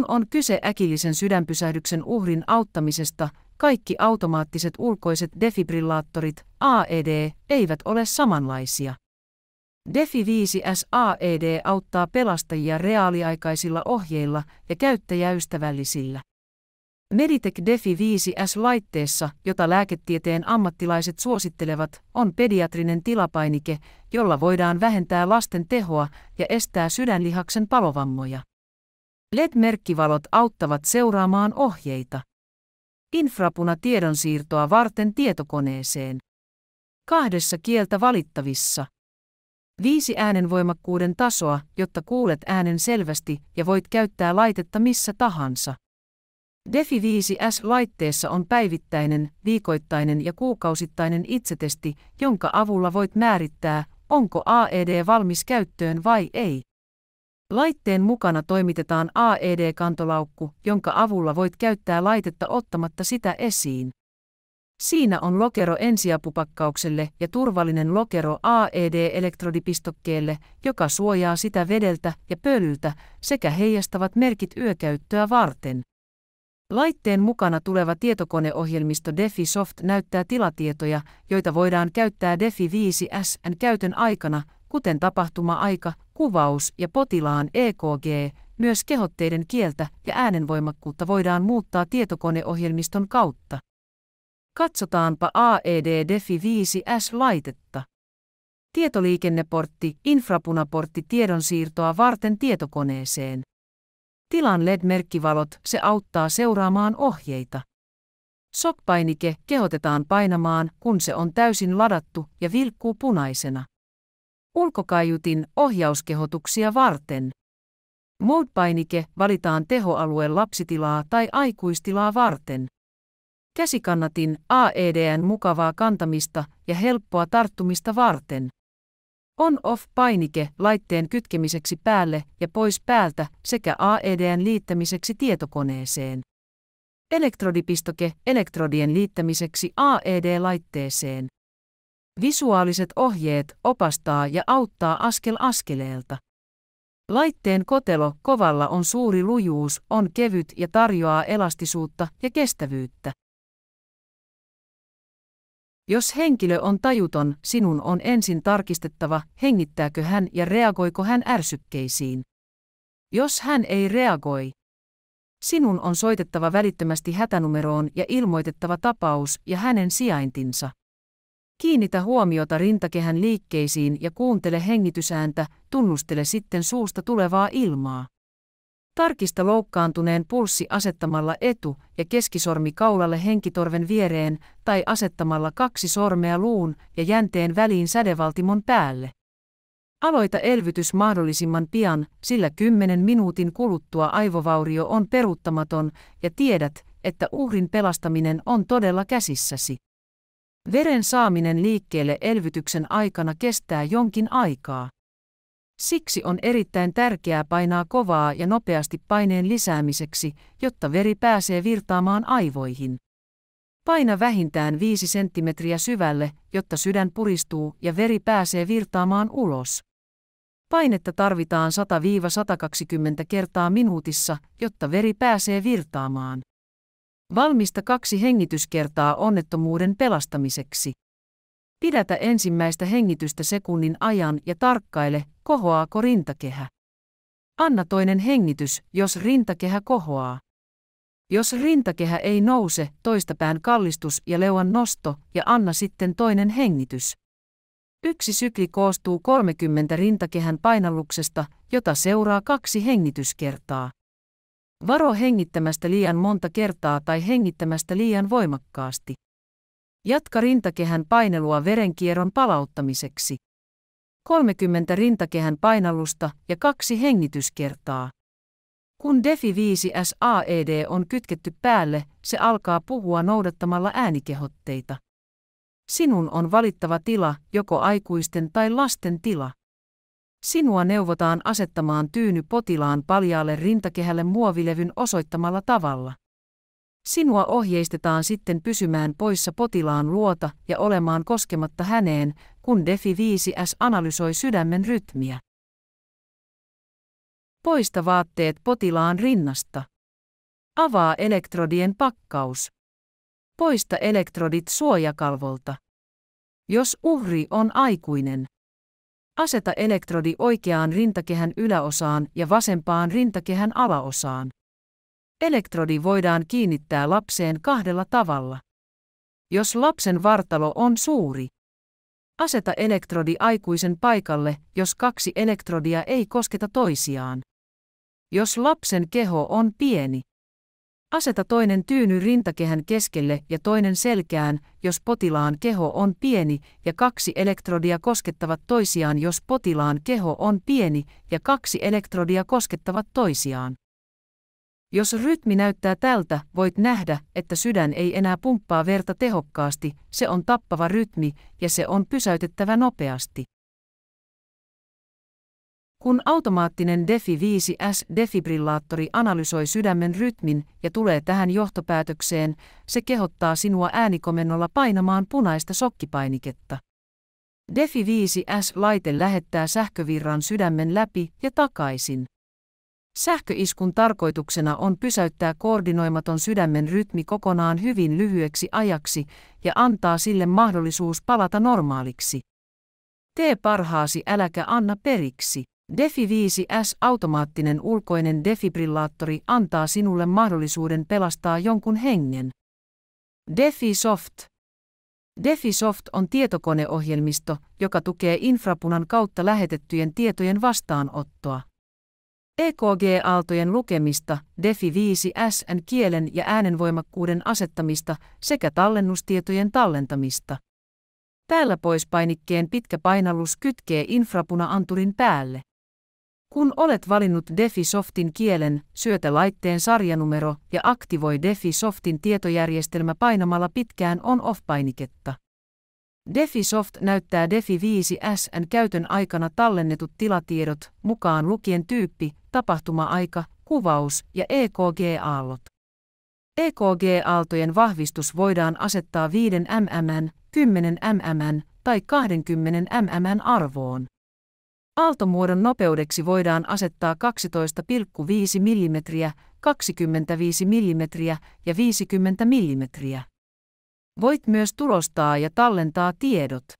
Kun on kyse äkillisen sydänpysähdyksen uhrin auttamisesta, kaikki automaattiset ulkoiset defibrillaattorit, AED, eivät ole samanlaisia. Defi 5S AED auttaa pelastajia reaaliaikaisilla ohjeilla ja käyttäjäystävällisillä. Meditec Defi 5S-laitteessa, jota lääketieteen ammattilaiset suosittelevat, on pediatrinen tilapainike, jolla voidaan vähentää lasten tehoa ja estää sydänlihaksen palovammoja. LED-merkkivalot auttavat seuraamaan ohjeita. Infrapuna tiedonsiirtoa varten tietokoneeseen. Kahdessa kieltä valittavissa. Viisi äänenvoimakkuuden tasoa, jotta kuulet äänen selvästi ja voit käyttää laitetta missä tahansa. Defi 5S-laitteessa on päivittäinen, viikoittainen ja kuukausittainen itsetesti, jonka avulla voit määrittää, onko AED valmis käyttöön vai ei. Laitteen mukana toimitetaan AED-kantolaukku, jonka avulla voit käyttää laitetta ottamatta sitä esiin. Siinä on lokero ensiapupakkaukselle ja turvallinen lokero AED-elektrodipistokkeelle, joka suojaa sitä vedeltä ja pölyltä sekä heijastavat merkit yökäyttöä varten. Laitteen mukana tuleva tietokoneohjelmisto DeFiSoft näyttää tilatietoja, joita voidaan käyttää Defi 5Sn käytön aikana kuten tapahtuma-aika, kuvaus ja potilaan EKG, myös kehotteiden kieltä ja äänenvoimakkuutta voidaan muuttaa tietokoneohjelmiston kautta. Katsotaanpa AED Defi 5S-laitetta. Tietoliikenneportti, infrapunaportti tiedonsiirtoa varten tietokoneeseen. Tilan LED-merkkivalot, se auttaa seuraamaan ohjeita. Sokpainike kehotetaan painamaan, kun se on täysin ladattu ja vilkkuu punaisena. Ulkokaiutin ohjauskehotuksia varten. Mode-painike valitaan tehoalueen lapsitilaa tai aikuistilaa varten. Käsikannatin AEDn mukavaa kantamista ja helppoa tarttumista varten. On-off-painike laitteen kytkemiseksi päälle ja pois päältä sekä AEDn liittämiseksi tietokoneeseen. Elektrodipistoke elektrodien liittämiseksi AED-laitteeseen. Visuaaliset ohjeet opastaa ja auttaa askel askeleelta. Laitteen kotelo kovalla on suuri lujuus, on kevyt ja tarjoaa elastisuutta ja kestävyyttä. Jos henkilö on tajuton, sinun on ensin tarkistettava, hengittääkö hän ja reagoiko hän ärsykkeisiin. Jos hän ei reagoi, sinun on soitettava välittömästi hätänumeroon ja ilmoitettava tapaus ja hänen sijaintinsa. Kiinnitä huomiota rintakehän liikkeisiin ja kuuntele hengitysääntä, tunnustele sitten suusta tulevaa ilmaa. Tarkista loukkaantuneen pulssi asettamalla etu- ja keskisormi kaulalle henkitorven viereen tai asettamalla kaksi sormea luun ja jänteen väliin sädevaltimon päälle. Aloita elvytys mahdollisimman pian, sillä 10 minuutin kuluttua aivovaurio on peruuttamaton ja tiedät, että uhrin pelastaminen on todella käsissäsi. Veren saaminen liikkeelle elvytyksen aikana kestää jonkin aikaa. Siksi on erittäin tärkeää painaa kovaa ja nopeasti paineen lisäämiseksi, jotta veri pääsee virtaamaan aivoihin. Paina vähintään 5 senttimetriä syvälle, jotta sydän puristuu ja veri pääsee virtaamaan ulos. Painetta tarvitaan 100-120 kertaa minuutissa, jotta veri pääsee virtaamaan. Valmista kaksi hengityskertaa onnettomuuden pelastamiseksi. Pidätä ensimmäistä hengitystä sekunnin ajan ja tarkkaile, kohoaako rintakehä. Anna toinen hengitys, jos rintakehä kohoaa. Jos rintakehä ei nouse, toistapään kallistus ja leuan nosto ja anna sitten toinen hengitys. Yksi sykli koostuu 30 rintakehän painalluksesta, jota seuraa kaksi hengityskertaa. Varo hengittämästä liian monta kertaa tai hengittämästä liian voimakkaasti. Jatka rintakehän painelua verenkierron palauttamiseksi. 30 rintakehän painallusta ja kaksi hengityskertaa. Kun DEFI 5 SAED on kytketty päälle, se alkaa puhua noudattamalla äänikehotteita. Sinun on valittava tila, joko aikuisten tai lasten tila. Sinua neuvotaan asettamaan tyyny potilaan paljaalle rintakehälle muovilevyn osoittamalla tavalla. Sinua ohjeistetaan sitten pysymään poissa potilaan luota ja olemaan koskematta häneen, kun Defi5S analysoi sydämen rytmiä. Poista vaatteet potilaan rinnasta. Avaa elektrodien pakkaus. Poista elektrodit suojakalvolta. Jos uhri on aikuinen, Aseta elektrodi oikeaan rintakehän yläosaan ja vasempaan rintakehän alaosaan. Elektrodi voidaan kiinnittää lapseen kahdella tavalla. Jos lapsen vartalo on suuri, aseta elektrodi aikuisen paikalle, jos kaksi elektrodia ei kosketa toisiaan. Jos lapsen keho on pieni, Aseta toinen tyyny rintakehän keskelle ja toinen selkään, jos potilaan keho on pieni, ja kaksi elektrodia koskettavat toisiaan, jos potilaan keho on pieni, ja kaksi elektrodia koskettavat toisiaan. Jos rytmi näyttää tältä, voit nähdä, että sydän ei enää pumppaa verta tehokkaasti, se on tappava rytmi, ja se on pysäytettävä nopeasti. Kun automaattinen DEFI-5S defibrillaattori analysoi sydämen rytmin ja tulee tähän johtopäätökseen, se kehottaa sinua äänikomennolla painamaan punaista sokkipainiketta. DEFI-5S-laite lähettää sähkövirran sydämen läpi ja takaisin. Sähköiskun tarkoituksena on pysäyttää koordinoimaton sydämen rytmi kokonaan hyvin lyhyeksi ajaksi ja antaa sille mahdollisuus palata normaaliksi. Tee parhaasi äläkä anna periksi. DeFi 5S automaattinen ulkoinen defibrillaattori antaa sinulle mahdollisuuden pelastaa jonkun hengen. DeFi Soft DeFi Soft on tietokoneohjelmisto, joka tukee infrapunan kautta lähetettyjen tietojen vastaanottoa. EKG-aaltojen lukemista, DeFi 5Sn kielen ja äänenvoimakkuuden asettamista sekä tallennustietojen tallentamista. Täällä pois painikkeen pitkä painallus kytkee infrapuna-anturin päälle. Kun olet valinnut DefiSoftin kielen, syötä laitteen sarjanumero ja aktivoi DefiSoftin tietojärjestelmä painamalla pitkään on-off-painiketta. DefiSoft näyttää Defi 5 SN käytön aikana tallennetut tilatiedot, mukaan lukien tyyppi, tapahtuma-aika, kuvaus ja EKG-aallot. EKG-aaltojen vahvistus voidaan asettaa 5 mm, 10 mm tai 20 mm arvoon. Aaltomuodon nopeudeksi voidaan asettaa 12,5 mm, 25 mm ja 50 mm. Voit myös tulostaa ja tallentaa tiedot.